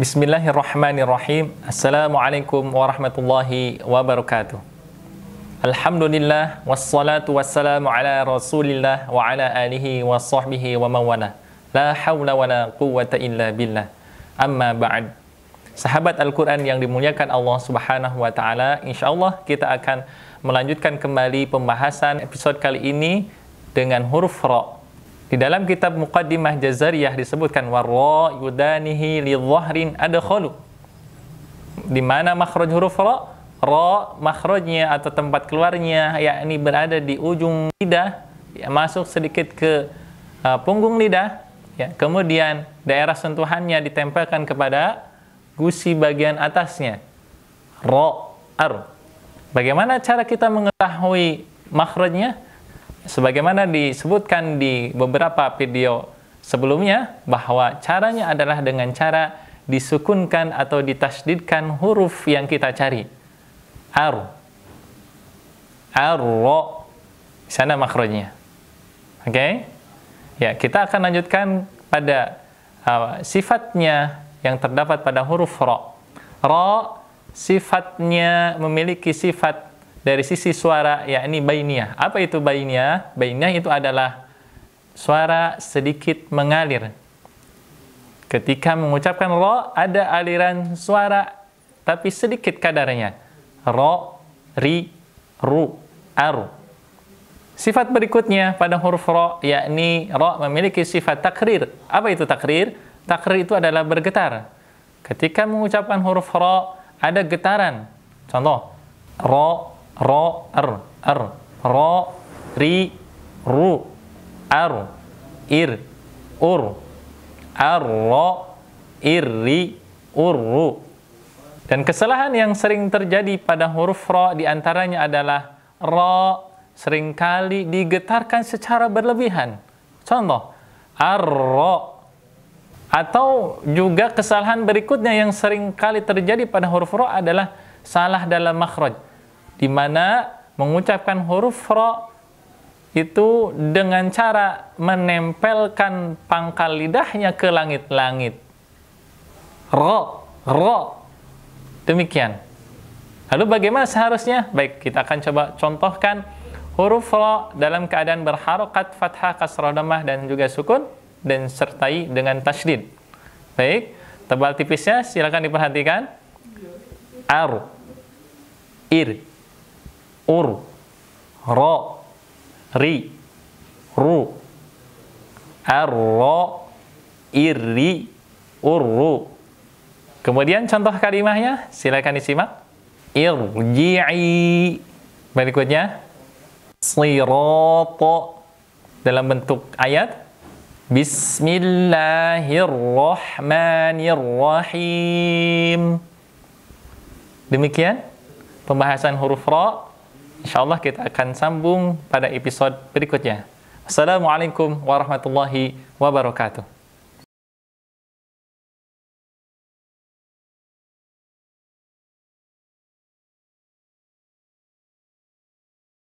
Bismillahirrahmanirrahim. Assalamualaikum warahmatullahi wabarakatuh. Alhamdulillah wassalatu wassalamu ala Rasulillah wa ala alihi wa sahbihi wa mawala. La hawla wa la quwwata illa billah. Amma ba'd. Sahabat Al-Qur'an yang dimuliakan Allah Subhanahu wa taala, insyaallah kita akan melanjutkan kembali pembahasan episode kali ini dengan huruf ra di dalam kitab Muqaddimah Jazariyah disebutkan warra yudanihi li dhahrin adkhalu. Di mana makhraj huruf ra? Ra makhrajnya atau tempat keluarnya yakni berada di ujung lidah ya, masuk sedikit ke uh, punggung lidah ya. Kemudian daerah sentuhannya ditempelkan kepada gusi bagian atasnya. ro ar. Bagaimana cara kita mengetahui makhrajnya? sebagaimana disebutkan di beberapa video sebelumnya bahwa caranya adalah dengan cara disukunkan atau ditasdidkan huruf yang kita cari. Ar. Arro. Di sana makronya, Oke? Okay? Ya, kita akan lanjutkan pada uh, sifatnya yang terdapat pada huruf ro. Ro sifatnya memiliki sifat dari sisi suara yakni bainiyah. Apa itu bainiyah? Bainiyah itu adalah suara sedikit mengalir. Ketika mengucapkan ro ada aliran suara tapi sedikit kadarnya. Ro, ri, ru, aru. Sifat berikutnya pada huruf ro yakni ro memiliki sifat takrir. Apa itu takrir? Takrir itu adalah bergetar. Ketika mengucapkan huruf ro ada getaran. Contoh, ro, ro er er ro ri ru ar er, ir ur er, ri ur ru dan kesalahan yang sering terjadi pada huruf ro diantaranya adalah ro seringkali digetarkan secara berlebihan contoh er, ro, atau juga kesalahan berikutnya yang seringkali terjadi pada huruf ro adalah salah dalam makhraj di mana mengucapkan huruf ro itu dengan cara menempelkan pangkal lidahnya ke langit-langit. Ro, ro. Demikian. Lalu bagaimana seharusnya? Baik, kita akan coba contohkan huruf ro dalam keadaan berharokat fathah kasroh damah dan juga sukun dan sertai dengan tasdid Baik, tebal tipisnya silakan diperhatikan. Ar, ir, ur ro ri ru arro irri urru kemudian contoh kalimahnya silakan disimak irji'i berikutnya sirato dalam bentuk ayat Bismillahirrahmanirrahim demikian pembahasan huruf ra InsyaAllah kita akan sambung pada episode berikutnya. Assalamualaikum warahmatullahi wabarakatuh.